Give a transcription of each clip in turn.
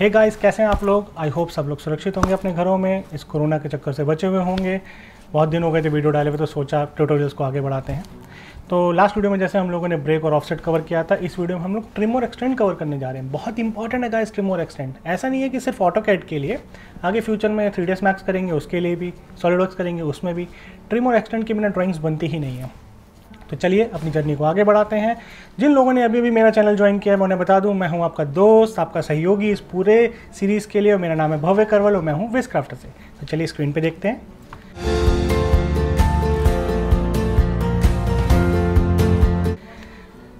हे hey guys कैसे हैं आप लोग आई होप सब लोग सुरक्षित होंगे अपने घरों में इस कोरोना के चक्कर से बचे हुए होंगे बहुत दिन हो गए थे वीडियो डाले हुए तो सोचा ट्यूटोरियल्स को आगे बढ़ाते हैं तो लास्ट वीडियो में जैसे हम लोगों ने ब्रेक और ऑफसेट कवर किया था इस वीडियो में हम लोग ट्रिम और एक्सटेंड कवर करने जा रहे हैं बहुत इंपॉर्टेंट है गाइस ट्रिम और एक्सटेंड ऐसा नहीं है कि सिर्फ ऑटो कैट के लिए आगे फ्यूचर में थ्री डेस मैक्स करेंगे उसके लिए भी सॉलिड वर्क करेंगे उसमें भी ट्रिम और एक्सटेंड के बिना ड्राइंग्स बनती ही नहीं है तो चलिए अपनी जर्नी को आगे बढ़ाते हैं जिन लोगों ने अभी भी मेरा चैनल ज्वाइन किया है मैं उन्हें बता दूं मैं हूं आपका दोस्त आपका सहयोगी इस पूरे सीरीज़ के लिए और मेरा नाम है भव्य करवल और मैं हूं विस क्राफ्टर से तो चलिए स्क्रीन पर देखते हैं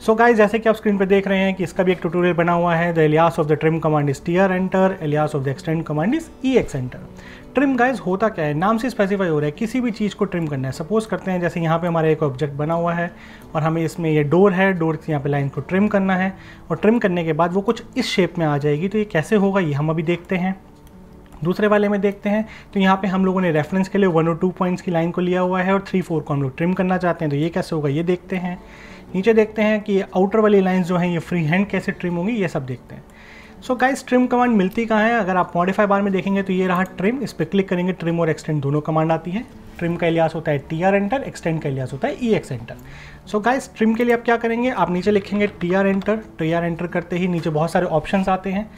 सो so गाइस जैसे कि आप स्क्रीन पर देख रहे हैं कि इसका भी एक ट्यूटोरियल बना हुआ है the alias of the trim command is TR enter alias of the extend command is E X enter trim guys होता क्या है नाम से स्पेसिफाई हो रहा है किसी भी चीज़ को ट्रिम करना है सपोज करते हैं जैसे यहाँ पे हमारा एक ऑब्जेक्ट बना हुआ है और हमें इसमें ये डोर है डोर की यहाँ पे लाइन को ट्रिम करना है और ट्रिम करने के बाद वो कुछ इस शेप में आ जाएगी तो ये कैसे होगा ये हम अभी देखते हैं दूसरे वाले में देखते हैं तो यहाँ पे हम लोगों ने रेफरेंस के लिए वन और टू पॉइंट्स की लाइन को लिया हुआ है और थ्री फोर को हम लोग ट्रिम करना चाहते हैं तो ये कैसे होगा ये देखते हैं नीचे देखते हैं कि आउटर वाली लाइन्स जो हैं ये फ्री हैंड कैसे ट्रिम होंगी ये सब देखते हैं सो गाइस ट्रिम कमांड मिलती कहाँ है अगर आप मॉडिफाई बार में देखेंगे तो ये रहा ट्रिम इस पर क्लिक करेंगे ट्रिम और एक्सटेंड दोनों कमांड आती है ट्रिम का इलियास होता है टी आर एंटर एक्सटेंड का इलियास होता है E X enter so guys trim के लिए आप क्या करेंगे आप नीचे लिखेंगे T R enter T R enter करते ही नीचे बहुत सारे ऑप्शन आते हैं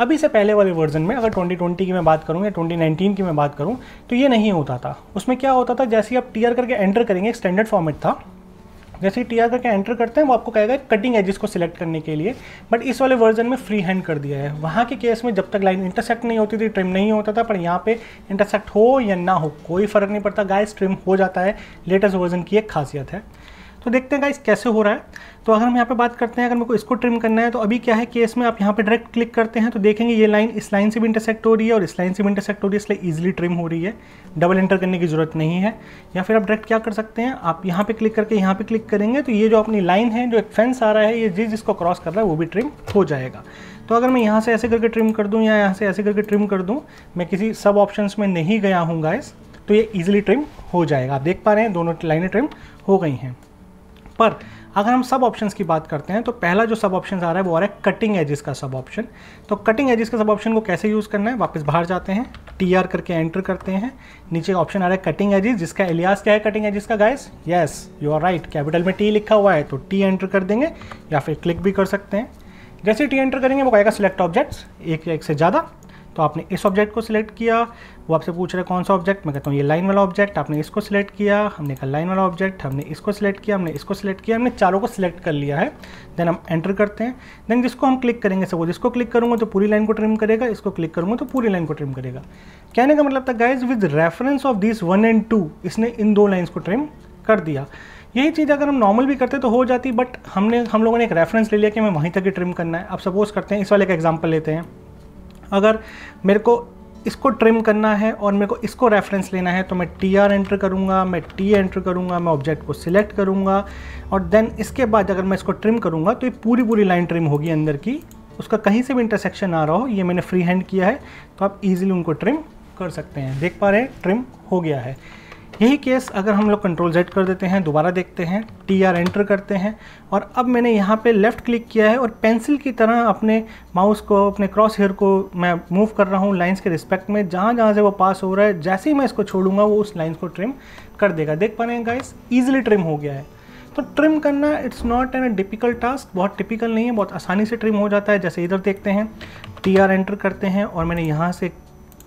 अभी से पहले वाले वर्जन में अगर 2020 की मैं बात करूँ या 2019 की मैं बात करूँ तो ये नहीं होता था उसमें क्या होता था जैसे ही आप टी आर करके एंटर करेंगे एक स्टैंडर्ड फॉर्मेट था जैसे ही टी आर करके एंटर करते हैं वो आपको कहेगा कटिंग एजिस को सिलेक्ट करने के लिए बट इस वाले वर्जन में फ्री हैंड कर दिया है वहाँ के केस में जब तक लाइन इंटरसेक्ट नहीं होती थी ट्रिम नहीं होता था पर यहाँ पे इंटरसेक्ट हो या ना हो कोई फ़र्क नहीं पड़ता गाय स्ट्रिम हो जाता है लेटेस्ट वर्जन की एक खासियत है तो देखते हैं गाइस कैसे हो रहा है तो अगर हम यहाँ पे बात करते हैं अगर मेरे को इसको ट्रिम करना है तो अभी क्या है केस में आप यहाँ पे डायरेक्ट क्लिक करते हैं तो देखेंगे ये लाइन इस लाइन से भी इंटरसेक्ट हो रही है और इस लाइन से भी इंटरसेक्ट हो रही है इसलिए ईजिली ट्रिम हो रही है डबल एंटर करने की जरूरत नहीं है या फिर आप डायरेक्ट क्या कर सकते हैं आप यहाँ पर क्लिक करके यहाँ पर क्लिक करेंगे तो ये जो अपनी लाइन है जो एक फेंस आ रहा है ये जिस जिसको क्रॉस कर रहा है वो भी ट्रिम हो जाएगा तो अगर मैं यहाँ से ऐसे करके ट्रिम कर दूँ या यहाँ से ऐसे करके ट्रिम कर दूँ मैं किसी सब ऑप्शन में नहीं गया हूँ गाइस तो ये इजिली ट्रिम हो जाएगा आप देख पा रहे हैं दोनों लाइनें ट्रिम हो गई हैं पर अगर हम सब ऑप्शंस की बात करते हैं तो पहला जो सब ऑप्शन आ रहा है वो आ रहा है कटिंग एजिस का सब ऑप्शन तो कटिंग एजिस का सब ऑप्शन को कैसे यूज़ करना है वापस बाहर जाते हैं टी आर करके एंटर करते हैं नीचे ऑप्शन आ रहा है कटिंग एजिस जिसका एलियास क्या है कटिंग एजिस का guys yes you are right capital में टी लिखा हुआ है तो टी एंटर कर देंगे या फिर क्लिक भी कर सकते हैं जैसे टी एंटर करेंगे वो कहेगा सिलेक्ट ऑब्जेक्ट्स एक या एक से ज़्यादा तो आपने इस ऑब्जेक्ट को सिलेक्ट किया वो आपसे पूछ रहा है कौन सा ऑब्जेक्ट मैं कहता हूँ ये लाइन वाला ऑब्जेक्ट आपने इसको सिलेक्ट किया हमने कहा लाइन वाला ऑब्जेक्ट हमने इसको सिलेक्ट किया हमने इसको सिलेक्ट किया हमने चारों को सिलेक्ट कर लिया है देन हम एंटर करते हैं देन जिसको हम क्लिक करेंगे सपोज इसको क्लिक करूँगा तो पूरी लाइन को ट्रिम करेगा इसको क्लिक करूँगा तो पूरी लाइन को ट्रिम करेगा कहने का मतलब था guys with reference of this one and two इसने इन दो लाइन्स को ट्रिम कर दिया यही चीज़ अगर हम नॉर्मल भी करते तो हो जाती बट हमने हम लोगों ने एक रेफरेंस ले लिया कि हमें वहीं तक ही ट्रिम करना है अब सपोज करते हैं इस वाले का एग्जाम्पल लेते हैं अगर मेरे को इसको ट्रिम करना है और मेरे को इसको रेफरेंस लेना है तो मैं टी आर एंटर करूँगा मैं टी एंटर करूँगा मैं ऑब्जेक्ट को सिलेक्ट करूँगा और देन इसके बाद अगर मैं इसको ट्रिम करूँगा तो ये पूरी पूरी लाइन ट्रिम होगी अंदर की उसका कहीं से भी इंटरसेक्शन आ रहा हो ये मैंने फ्री हैंड किया है तो आप ईजिली उनको ट्रिम कर सकते हैं देख पा रहे हैं ट्रिम हो गया है यही केस अगर हम लोग कंट्रोल जेड कर देते हैं दोबारा देखते हैं टी आर एंटर करते हैं और अब मैंने यहाँ पे लेफ़्ट क्लिक किया है और पेंसिल की तरह अपने माउस को अपने क्रॉस हेयर को मैं मूव कर रहा हूँ लाइंस के रिस्पेक्ट में जहाँ जहाँ से वो पास हो रहा है जैसे ही मैं इसको छोड़ूंगा वो उस लाइन्स को ट्रिम कर देगा देख पा रहे हैं गाइस ईजिली ट्रिम हो गया है तो ट्रिम करना it's not an a difficult task बहुत टिपिकल नहीं है बहुत आसानी से ट्रिम हो जाता है जैसे इधर देखते हैं टी आर एंटर करते हैं और मैंने यहाँ से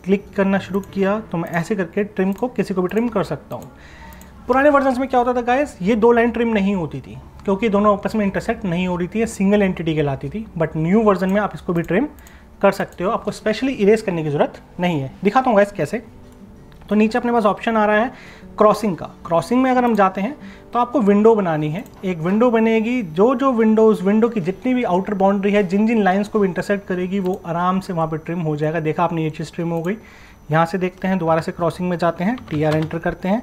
क्लिक करना शुरू किया तो मैं ऐसे करके ट्रिम को किसी को भी ट्रिम कर सकता हूँ पुराने वर्जन में क्या होता था गाइस ये दो लाइन ट्रिम नहीं होती थी क्योंकि दोनों आपस में इंटरसेक्ट नहीं हो रही थी सिंगल एंटिटी कहलाती थी बट न्यू वर्जन में आप इसको भी ट्रिम कर सकते हो आपको स्पेशली इरेज करने की ज़रूरत नहीं है दिखाता हूँ गाइस कैसे तो नीचे अपने पास ऑप्शन आ रहा है क्रॉसिंग का क्रॉसिंग में अगर हम जाते हैं तो आपको विंडो बनानी है एक विंडो बनेगी जो जो विंडो उस विंडो की जितनी भी आउटर बाउंड्री है जिन जिन लाइंस को भी इंटरसेक्ट करेगी वो आराम से वहाँ पर ट्रिम हो जाएगा देखा आपने ये चीज़ ट्रिम हो गई यहाँ से देखते हैं दोबारा से क्रॉसिंग में जाते हैं टी आर एंटर करते हैं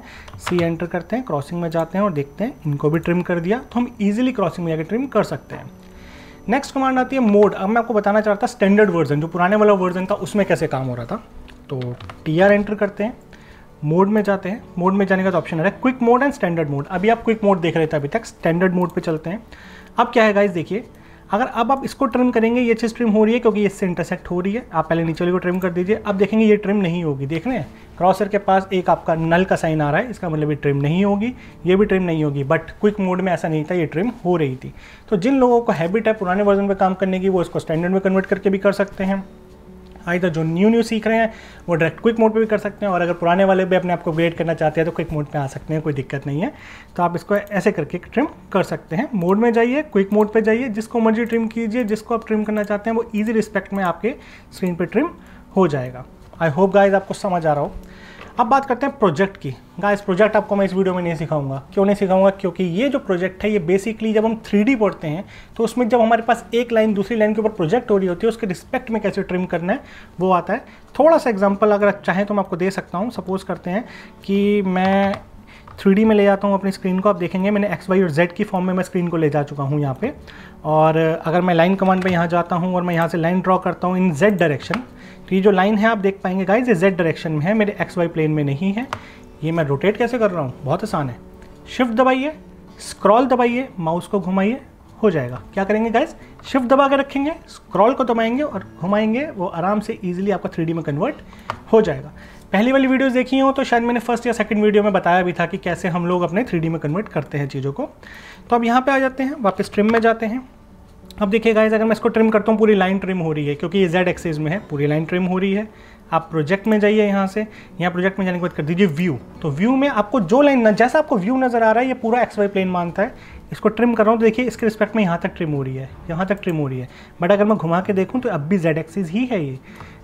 सी एंटर करते हैं क्रॉसिंग में जाते हैं और देखते हैं इनको भी ट्रिम कर दिया तो हम ईजिली क्रॉसिंग में जाकर ट्रिम कर सकते हैं नेक्स्ट कमांड आती है मोड अब मैं आपको बताना चाहता था स्टैंडर्ड वर्जन जो पुराने वाला वर्जन था उसमें कैसे काम हो रहा था तो टी आर एंटर करते हैं मोड में जाते हैं मोड में जाने का तो ऑप्शन है quick mode and standard mode अभी आप क्विक मोड देख रहे थे अभी तक स्टैंडर्ड मोड पे चलते हैं अब क्या है गाइज देखिए अगर अब आप इसको ट्रिम करेंगे ये चीज़ ट्रिम हो रही है क्योंकि इससे इंटरसेक्ट हो रही है आप पहले नीचे वाले को ट्रिम कर दीजिए अब देखेंगे ये ट्रिम नहीं होगी देख रहे हैं क्रॉसर के पास एक आपका नल का साइन आ रहा है इसका मतलब ये ट्रिम नहीं होगी ये भी ट्रिम नहीं होगी बट क्विक मोड में ऐसा नहीं था ये ट्रिम हो रही थी तो जिन लोगों को हैबिट है पुराने वर्जन पर काम करने की वो इसको स्टैंडर्ड में कन्वर्ट करके भी कर सकते हैं तो जो न्यू न्यू सीख रहे हैं वो डायरेक्ट क्विक मोड पे भी कर सकते हैं और अगर पुराने वाले भी अपने आपको वेट अपग्रेड करना चाहते हैं तो क्विक मोड पे आ सकते हैं कोई दिक्कत नहीं है तो आप इसको ऐसे करके ट्रिम कर सकते हैं मोड में जाइए क्विक मोड पर जाइए जिसको मर्जी ट्रिम कीजिए जिसको आप ट्रिम करना चाहते हैं वो ईजी रिस्पेक्ट में आपके स्क्रीन पर ट्रिम हो जाएगा आई होप गाइज आपको समझ आ रहा हो अब बात करते हैं प्रोजेक्ट की गाइस प्रोजेक्ट आपको मैं इस वीडियो में नहीं सिखाऊंगा क्यों नहीं सिखाऊंगा क्योंकि ये जो प्रोजेक्ट है ये बेसिकली जब हम थ्री पढ़ते हैं तो उसमें जब हमारे पास एक लाइन दूसरी लाइन के ऊपर प्रोजेक्ट हो रही होती है उसके रिस्पेक्ट में कैसे ट्रिम करना है वो आता है थोड़ा सा एग्जाम्पल अगर चाहें तो मैं आपको दे सकता हूँ सपोज करते हैं कि मैं थ्री में ले जाता हूँ अपनी स्क्रीन को आप देखेंगे मैंने एक्स वाई और जेड की फॉर्म में मैं स्क्रीन को ले जा चुका हूँ यहाँ पे और अगर मैं लाइन कमांड पे यहाँ जाता हूँ और मैं यहाँ से लाइन ड्रॉ करता हूँ इन जेड डायरेक्शन तो ये जो लाइन है आप देख पाएंगे गाइज ये जेड डायरेक्शन में है मेरे एक्स वाई प्लेन में नहीं है ये मैं रोटेट कैसे कर रहा हूँ बहुत आसान है शिफ्ट दबाइए स्क्रॉल दबाइए माउस को घुमाइए हो जाएगा क्या करेंगे गाइज शिफ्ट दबा के रखेंगे स्क्रॉल को दबाएंगे और घुमाएंगे वो आराम से ईजिली आपका थ्री में कन्वर्ट हो जाएगा पहली वाली वीडियोस देखी हो तो शायद मैंने फर्स्ट या सेकंड वीडियो में बताया भी था कि कैसे हम लोग अपने थ्री में कन्वर्ट करते हैं चीज़ों को तो अब यहाँ पे आ जाते हैं वापस ट्रिम में जाते हैं अब देखिए गाइज अगर मैं इसको ट्रिम करता हूँ पूरी लाइन ट्रिम हो रही है क्योंकि ये जेड एक्सेज में है पूरी लाइन ट्रिम हो रही है आप प्रोजेक्ट में जाइए यहाँ से यहाँ प्रोजेक्ट में जाने के बाद कर दीजिए व्यू तो व्यू में आपको जो लाइन जैसा आपको व्यू नज़र आ रहा है ये पूरा एक्स वाई प्लेन मानता है इसको ट्रिम कर रहा हूँ तो देखिए इसके रिस्पेक्ट में यहाँ तक ट्रिम हो रही है यहाँ तक ट्रिम हो रही है बट अगर मैं घुमा के देखूँ तो अब भी जेड एक्सेज ही है ये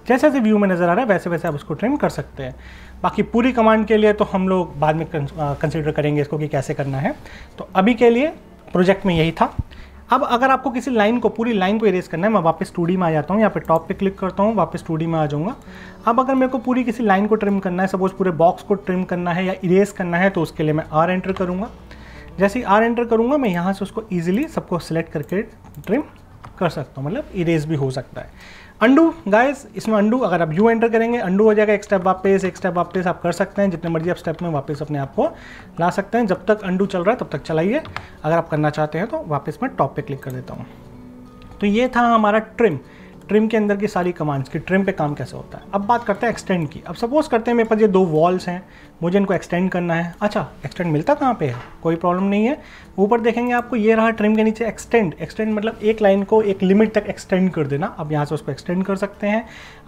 जैसे जैसे व्यू में नज़र आ रहा है वैसे वैसे आप उसको ट्रिम कर सकते हैं बाकी पूरी कमांड के लिए तो हम लोग बाद में कंसिडर करेंगे इसको कि कैसे करना है तो अभी के लिए प्रोजेक्ट में यही था अब अगर आपको किसी लाइन को पूरी लाइन को इरेज करना है मैं वापस टू में आ जाता हूँ यहाँ पे टॉप पे क्लिक करता हूँ वापस टू में आ जाऊँगा अब अगर मेरे को पूरी किसी लाइन को ट्रिम करना है सपोज पूरे बॉक्स को ट्रिम करना है या इरेज करना है तो उसके लिए मैं आर एंटर करूँगा जैसे ही आर एंटर करूँगा मैं यहाँ से उसको ईजिली सबको सिलेक्ट करके ट्रिम कर सकता हूँ मतलब इरेज भी हो सकता है अंडू गाइस इसमें अंडू अगर आप यू एंटर करेंगे अंडू हो जाएगा एक स्टेप वापस एक स्टेप वापस आप कर सकते हैं जितने मर्जी आप स्टेप में वापस अपने आप को ला सकते हैं जब तक अंडू चल रहा है तब तक चलाइए अगर आप करना चाहते हैं तो वापस मैं टॉप पे क्लिक कर देता हूँ तो ये था हमारा ट्रिम ट्रिम के अंदर की सारी कमांड्स की ट्रिम पे काम कैसे होता है अब बात करते हैं एक्सटेंड की अब सपोज करते हैं मेरे पास ये दो वॉल्स हैं मुझे इनको एक्सटेंड करना है अच्छा एक्सटेंड मिलता कहाँ पे है कोई प्रॉब्लम नहीं है ऊपर देखेंगे आपको ये रहा ट्रिम के नीचे एक्सटेंड एक्सटेंड मतलब एक लाइन को एक लिमिट तक एक्सटेंड कर देना अब यहाँ से उसको एक्सटेंड कर सकते हैं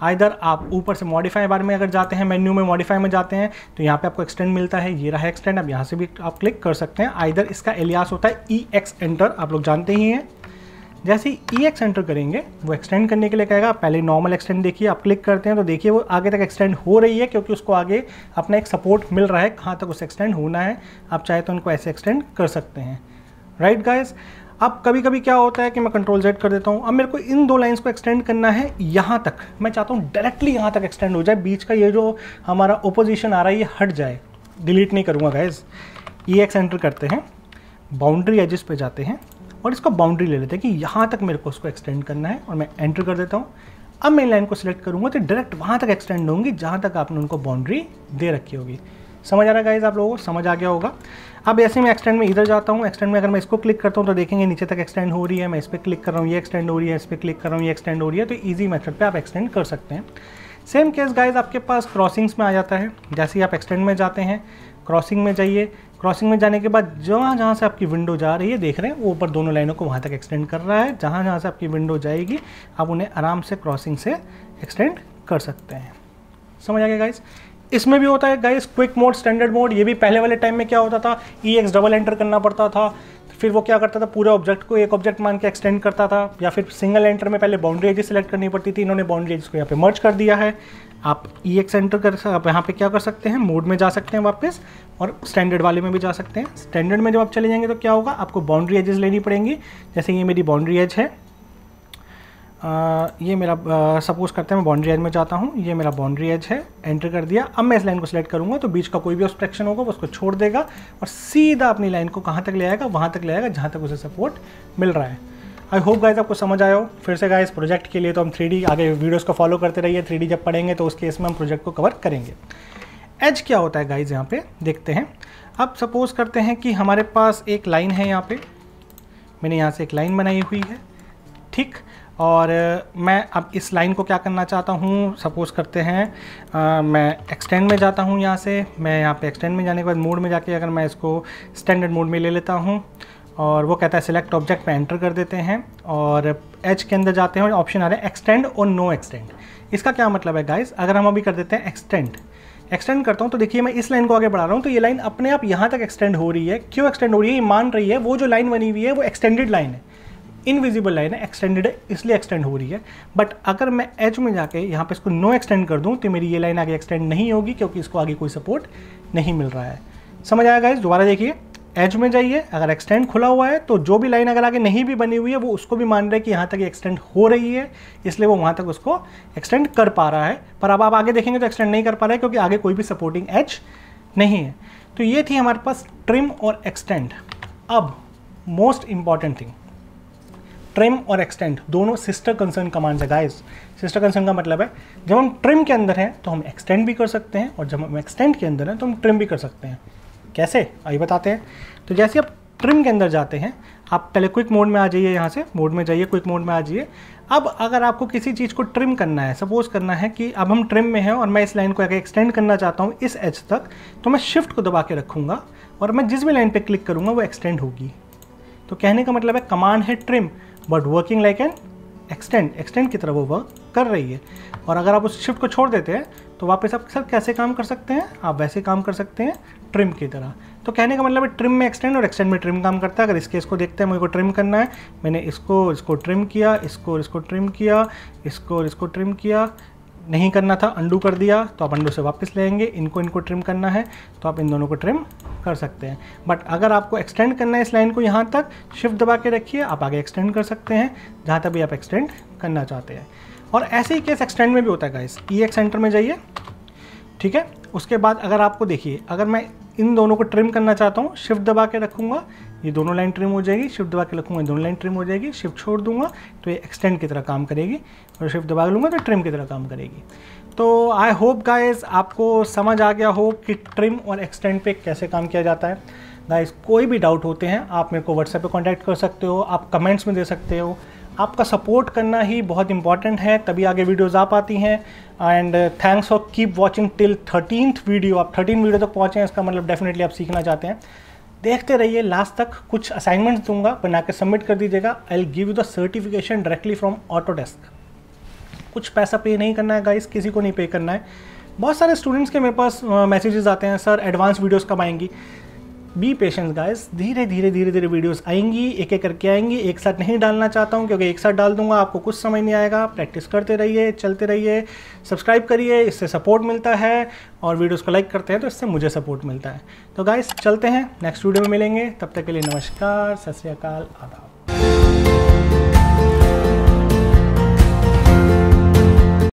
आइधर आप ऊपर से मॉडिफाई बारे में अगर जाते हैं मेन्यू में मॉडिफाई में जाते हैं तो यहाँ पर आपको एक्सटेंड मिलता है ये रहा एक्सटेंड अब यहाँ से भी आप क्लिक कर सकते हैं आइधर इसका एलियास होता है ई एक्स एंटर आप लोग जानते ही हैं जैसे ही ई एक्स एंटर करेंगे वो एक्सटेंड करने के लिए कहेगा पहले नॉर्मल एक्सटेंड देखिए आप क्लिक करते हैं तो देखिए वो आगे तक एक्सटेंड हो रही है क्योंकि उसको आगे अपना एक सपोर्ट मिल रहा है कहाँ तक उसे एक्सटेंड होना है आप चाहे तो उनको ऐसे एक्सटेंड कर सकते हैं राइट right अब कभी कभी क्या होता है कि मैं कंट्रोल जेड कर देता हूँ अब मेरे को इन दो लाइंस को एक्सटेंड करना है यहाँ तक मैं चाहता हूँ डायरेक्टली यहाँ तक एक्सटेंड हो जाए बीच का ये जो हमारा ओपोजिशन आ रहा है ये हट जाए डिलीट नहीं करूँगा गाइज ई एक्स एंटर करते हैं बाउंड्री एजिस पे जाते हैं और इसको बाउंड्री ले लेते हैं कि यहाँ तक मेरे को उसको एक्सटेंड करना है और मैं एंटर कर देता हूँ अब मैं इन लाइन को सिलेक्ट करूँगा तो डायरेक्ट वहाँ तक एक्सटेंड होंगी जहाँ तक आपने उनको बाउंड्री दे रखी होगी समझ आ रहा है गाइज आप लोगों को समझ आ गया होगा अब ऐसे मैं एक्सटेंड में इधर जाता हूँ एक्सटेंड में अगर मैं इसको क्लिक करता हूँ तो देखेंगे नीचे तक एक्सटेंड हो रही है मैं इस पर क्लिक कर रहा हूँ ये एक्सटेंड हो रही है इस पर क्लिक कर रहा हूँ ये एक्सटेंड हो रही है तो ईजी मेथड पर आप एक्सटेंड कर सकते हैं सेम केस गाइज आपके पास क्रॉसिंग्स में आ जाता है जैसे ही आप एक्सटेंड में जाते हैं क्रॉसिंग में जाइए क्रॉसिंग में जाने के बाद जहाँ जहाँ से आपकी विंडो जा रही है देख रहे हैं वो ऊपर दोनों लाइनों को वहाँ तक एक्सटेंड कर रहा है जहाँ जहाँ से आपकी विंडो जाएगी आप उन्हें आराम से क्रॉसिंग से एक्सटेंड कर सकते हैं समझ आ गया गाइस इसमें भी होता है guys quick mode standard mode ये भी पहले वाले टाइम में क्या होता था ई एक्स डबल एंटर करना पड़ता था फिर वो क्या करता था पूरे ऑब्जेक्ट को एक ऑब्जेक्ट मान के एक्सटेंड करता था या फिर सिंगल एंटर में पहले बाउंड्री एजेस सेलेक्ट करनी पड़ती थी इन्होंने बाउंड्री एजेस को यहाँ पे मर्ज कर दिया है आप ई एक्स एंटर कर सकते आप यहाँ पे क्या कर सकते हैं मोड में जा सकते हैं वापस और स्टैंडर्ड वाले में भी जा सकते हैं स्टैंडर्ड में जब आप चले जाएंगे तो क्या होगा आपको बाउंड्री एजेस लेनी पड़ेंगी जैसे ये मेरी बाउंड्री एज है आ, ये मेरा सपोज करते हैं मैं बाउंड्री एज में जाता हूँ ये मेरा बाउंड्री एज है एंटर कर दिया अब मैं इस लाइन को सिलेक्ट करूँगा तो बीच का कोई भी ऑब्स्ट्रक्शन होगा वो उसको छोड़ देगा और सीधा अपनी लाइन को कहाँ तक ले आएगा वहाँ तक ले आएगा जहाँ तक उसे सपोर्ट मिल रहा है आई होप गाइज आपको समझ आया हो फिर से गाइज प्रोजेक्ट के लिए तो हम थ्री आगे वीडियोस को फॉलो करते रहिए थ्री जब पढ़ेंगे तो उस केस में हम प्रोजेक्ट को कवर करेंगे एज क्या होता है गाइज यहाँ पे देखते हैं अब सपोज करते हैं कि हमारे पास एक लाइन है यहाँ पे मैंने यहाँ से एक लाइन बनाई हुई है ठीक और मैं अब इस लाइन को क्या करना चाहता हूँ सपोज़ करते हैं आ, मैं एक्सटेंड में जाता हूँ यहाँ से मैं यहाँ पे एक्सटेंड में जाने के बाद मोड में जाके अगर मैं इसको स्टैंडर्ड मोड में ले लेता हूँ और वो कहता है सिलेक्ट ऑब्जेक्ट पे एंटर कर देते हैं और एच के अंदर जाते हैं और ऑप्शन आ रहा है एक्सटेंड और नो एक्सटेंड इसका क्या मतलब है गाइस अगर हम अभी कर देते हैं एक्सटेंड एक्सटेंड करता हूँ तो देखिए मैं इस लाइन को आगे बढ़ा रहा हूँ तो ये लाइन अपने आप यहाँ तक एक्सटेंड हो रही है क्यों एक्सटेंड हो रही है ये मान रही है वो जो लाइन बनी हुई है वो एक्सटेंडेड लाइन है इनविजिबल लाइन है एक्सटेंडेड है इसलिए एक्सटेंड हो रही है बट अगर मैं एच में जाके यहाँ पे इसको नो एक्सटेंड कर दूँ तो मेरी ये लाइन आगे एक्सटेंड नहीं होगी क्योंकि इसको आगे कोई सपोर्ट नहीं मिल रहा है समझ आया गाइज दोबारा देखिए एज में जाइए अगर एक्सटेंड खुला हुआ है तो जो भी लाइन अगर आगे नहीं भी बनी हुई है वो उसको भी मान रहे हैं कि यहाँ तक एक्सटेंड हो रही है इसलिए वो वहाँ तक उसको एक्सटेंड कर पा रहा है पर अब आप आगे देखेंगे तो एक्सटेंड नहीं कर पा रहा है क्योंकि आगे कोई भी सपोर्टिंग एज नहीं है तो ये थी हमारे पास ट्रिम और एक्सटेंड अब मोस्ट इंपॉर्टेंट थिंग ट्रिम और एक्सटेंड दोनों सिस्टर कंसर्न कमांड्स है गाइस सिस्टर कंसर्न का मतलब है जब हम ट्रिम के अंदर हैं तो हम एक्सटेंड भी कर सकते हैं और जब हम एक्सटेंड के अंदर हैं तो हम ट्रिम भी कर सकते हैं कैसे आइए बताते हैं तो जैसे आप ट्रिम के अंदर जाते हैं आप पहले क्विक मोड में आ जाइए यहाँ से मोड में जाइए क्विक मोड में आ जाइए अब अगर आपको किसी चीज़ को ट्रिम करना है सपोज करना है कि अब हम ट्रिम में हैं और मैं इस लाइन को आगे एक्सटेंड करना चाहता हूँ इस एज तक तो मैं शिफ्ट को दबा के रखूँगा और मैं जिस भी लाइन पर क्लिक करूँगा वो एक्सटेंड होगी तो कहने का मतलब है कमांड है trim but working like an extend extend की तरह वो वर्क कर रही है और अगर आप उस शिफ्ट को छोड़ देते हैं तो वापस आप सर कैसे काम कर सकते हैं आप वैसे काम कर सकते हैं ट्रिम की तरह तो कहने का मतलब है ट्रिम में एक्सटेंड और एक्सटेंड में ट्रिम काम करता है अगर इस केस को देखते हैं मुझे को ट्रिम करना है मैंने इसको इसको ट्रिम किया इसको इसको ट्रिम किया इसको इसको ट्रिम किया नहीं करना था अंडू कर दिया तो आप अंडू से वापस लेंगे इनको इनको ट्रिम करना है तो आप इन दोनों को ट्रिम कर सकते हैं बट अगर आपको एक्सटेंड करना है इस लाइन को यहाँ तक शिफ्ट दबा के रखिए आप आगे एक्सटेंड कर सकते हैं जहाँ तक भी आप एक्सटेंड करना चाहते हैं और ऐसे ही केस एक्सटेंड में भी होता है गाइस ई एक्स सेंटर में जाइए ठीक है उसके बाद अगर आपको देखिए अगर मैं इन दोनों को ट्रिम करना चाहता हूँ शिफ्ट दबा के रखूँगा ये दोनों लाइन ट्रिम हो जाएगी शिफ्ट दबा के रखूँगा दोनों लाइन ट्रिम हो जाएगी शिफ्ट छोड़ दूंगा तो ये एक्सटेंड की तरह काम करेगी और शिफ्ट दबा लूँगा तो ट्रिम की तरह काम करेगी तो आई होप गाइज आपको समझ आ गया हो कि ट्रिम और एक्सटेंड पे कैसे काम किया जाता है गाइज कोई भी डाउट होते हैं आप मेरे को व्हाट्सएप पे कांटेक्ट कर सकते हो आप कमेंट्स में दे सकते हो आपका सपोर्ट करना ही बहुत इंपॉर्टेंट है तभी आगे वीडियोज़ आ पाती हैं and thanks for keep watching till thirteenth video आप थर्टीन वीडियो तक पहुँचे इसका मतलब डेफिनेटली आप सीखना चाहते हैं देखते रहिए लास्ट तक कुछ असाइनमेंट्स दूंगा बना के सबमिट कर दीजिएगा I'll give you the certification directly from Autodesk कुछ पैसा पे नहीं करना है गाइस किसी को नहीं पे करना है बहुत सारे स्टूडेंट्स के मेरे पास मैसेजेस uh, आते हैं सर एडवांस वीडियोस कब आएंगी बी पेशेंस गाइस धीरे धीरे धीरे धीरे वीडियोस आएंगी एक एक करके आएंगी एक साथ नहीं डालना चाहता हूँ क्योंकि एक साथ डाल दूंगा आपको कुछ समझ नहीं आएगा प्रैक्टिस करते रहिए चलते रहिए सब्सक्राइब करिए इससे सपोर्ट मिलता है और वीडियोस को लाइक करते हैं तो इससे मुझे सपोर्ट मिलता है तो गाइस चलते हैं नेक्स्ट वीडियो में मिलेंगे तब तक के लिए नमस्कार सत श्रीकाल आदाब